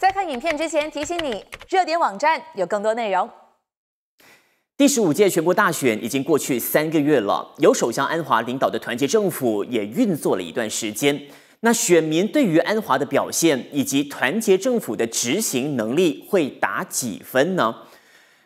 在看影片之前，提醒你，热点网站有更多内容。第十五届全国大选已经过去三个月了，由首相安华领导的团结政府也运作了一段时间。那选民对于安华的表现以及团结政府的执行能力会打几分呢？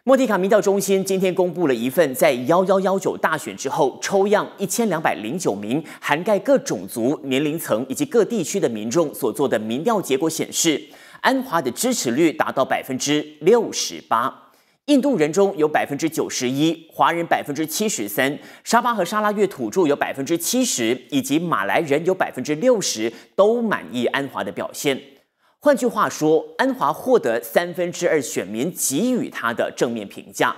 莫迪卡民调中心今天公布了一份在幺幺幺九大选之后抽样一千两百零九名涵盖各种族、年龄层以及各地区的民众所做的民调结果，显示。安华的支持率达到百分之六十八，印度人中有百分之九十一，华人百分之七十三，沙巴和沙拉越土著有百分之七十，以及马来人有百分之六十都满意安华的表现。换句话说，安华获得三分之二选民给予他的正面评价。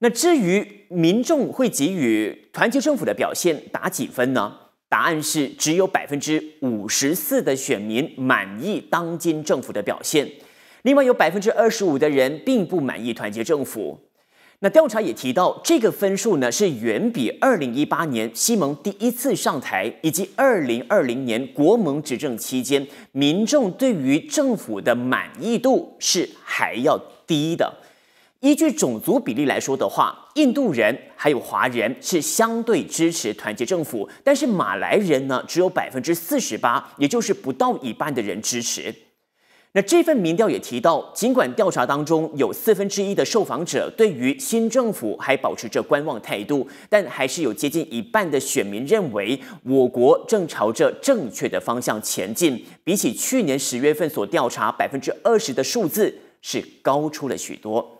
那至于民众会给予团结政府的表现打几分呢？答案是，只有百分之五十四的选民满意当今政府的表现，另外有百分之二十五的人并不满意团结政府。那调查也提到，这个分数呢是远比二零一八年西蒙第一次上台，以及二零二零年国盟执政期间，民众对于政府的满意度是还要低的。依据种族比例来说的话，印度人还有华人是相对支持团结政府，但是马来人呢，只有百分之四十八，也就是不到一半的人支持。那这份民调也提到，尽管调查当中有四分之一的受访者对于新政府还保持着观望态度，但还是有接近一半的选民认为我国正朝着正确的方向前进，比起去年十月份所调查百分之二十的数字是高出了许多。